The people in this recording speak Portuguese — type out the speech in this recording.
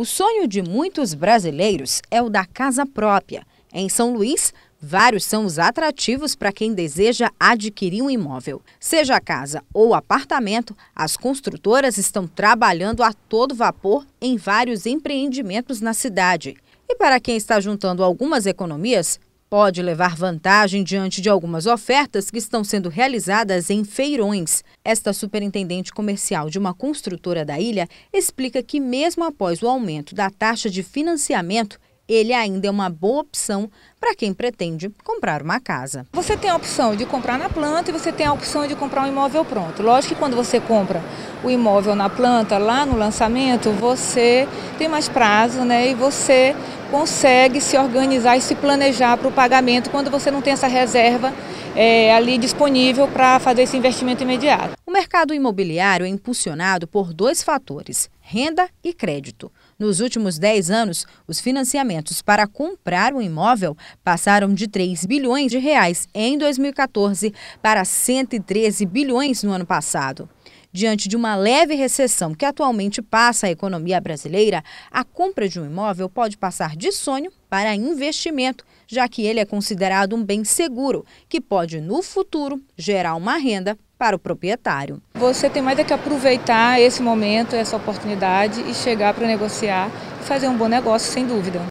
O sonho de muitos brasileiros é o da casa própria. Em São Luís, vários são os atrativos para quem deseja adquirir um imóvel. Seja casa ou apartamento, as construtoras estão trabalhando a todo vapor em vários empreendimentos na cidade. E para quem está juntando algumas economias, pode levar vantagem diante de algumas ofertas que estão sendo realizadas em feirões. Esta superintendente comercial de uma construtora da ilha explica que, mesmo após o aumento da taxa de financiamento, ele ainda é uma boa opção para quem pretende comprar uma casa. Você tem a opção de comprar na planta e você tem a opção de comprar um imóvel pronto. Lógico que quando você compra o imóvel na planta, lá no lançamento, você tem mais prazo né, e você consegue se organizar e se planejar para o pagamento quando você não tem essa reserva é, ali disponível para fazer esse investimento imediato. O mercado imobiliário é impulsionado por dois fatores, renda e crédito. Nos últimos 10 anos, os financiamentos para comprar um imóvel passaram de 3 bilhões de reais em 2014 para 113 bilhões no ano passado. Diante de uma leve recessão que atualmente passa a economia brasileira, a compra de um imóvel pode passar de sonho para investimento, já que ele é considerado um bem seguro, que pode, no futuro, gerar uma renda para o proprietário. Você tem mais do é que aproveitar esse momento, essa oportunidade e chegar para negociar e fazer um bom negócio, sem dúvida.